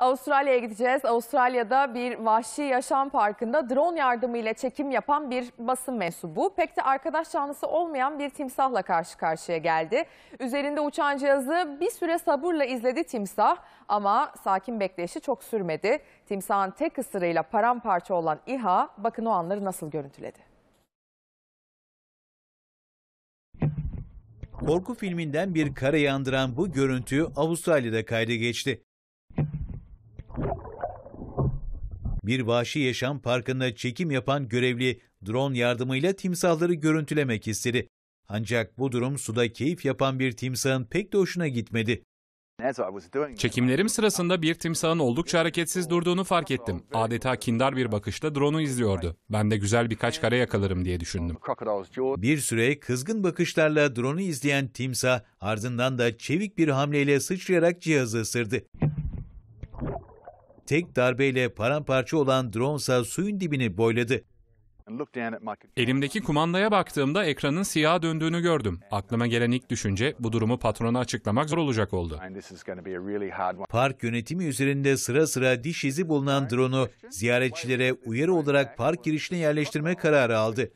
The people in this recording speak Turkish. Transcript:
Avustralya'ya gideceğiz. Avustralya'da bir vahşi yaşam parkında drone yardımıyla çekim yapan bir basın mensubu pek de arkadaş canlısı olmayan bir timsahla karşı karşıya geldi. Üzerinde uçan cihazı bir süre sabırla izledi timsah ama sakin bekleyişi çok sürmedi. Timsahın tek ısırığıyla paramparça olan İHA bakın o anları nasıl görüntüledi. Korku filminden bir kare yandıran bu görüntü Avustralya'da kayda geçti. Bir vahşi yaşam parkında çekim yapan görevli drone yardımıyla timsahları görüntülemek istedi. Ancak bu durum suda keyif yapan bir timsahın pek de hoşuna gitmedi. Çekimlerim sırasında bir timsahın oldukça hareketsiz durduğunu fark ettim. Adeta kindar bir bakışla drone'u izliyordu. Ben de güzel birkaç kare yakalarım diye düşündüm. Bir süre kızgın bakışlarla drone'u izleyen timsah ardından da çevik bir hamleyle sıçrayarak cihazı ısırdı tek darbeyle paramparça olan drone ise suyun dibini boyladı. Elimdeki kumandaya baktığımda ekranın siyah döndüğünü gördüm. Aklıma gelen ilk düşünce bu durumu patrona açıklamak zor olacak oldu. Park yönetimi üzerinde sıra sıra diş izi bulunan drone'u ziyaretçilere uyarı olarak park girişine yerleştirme kararı aldı.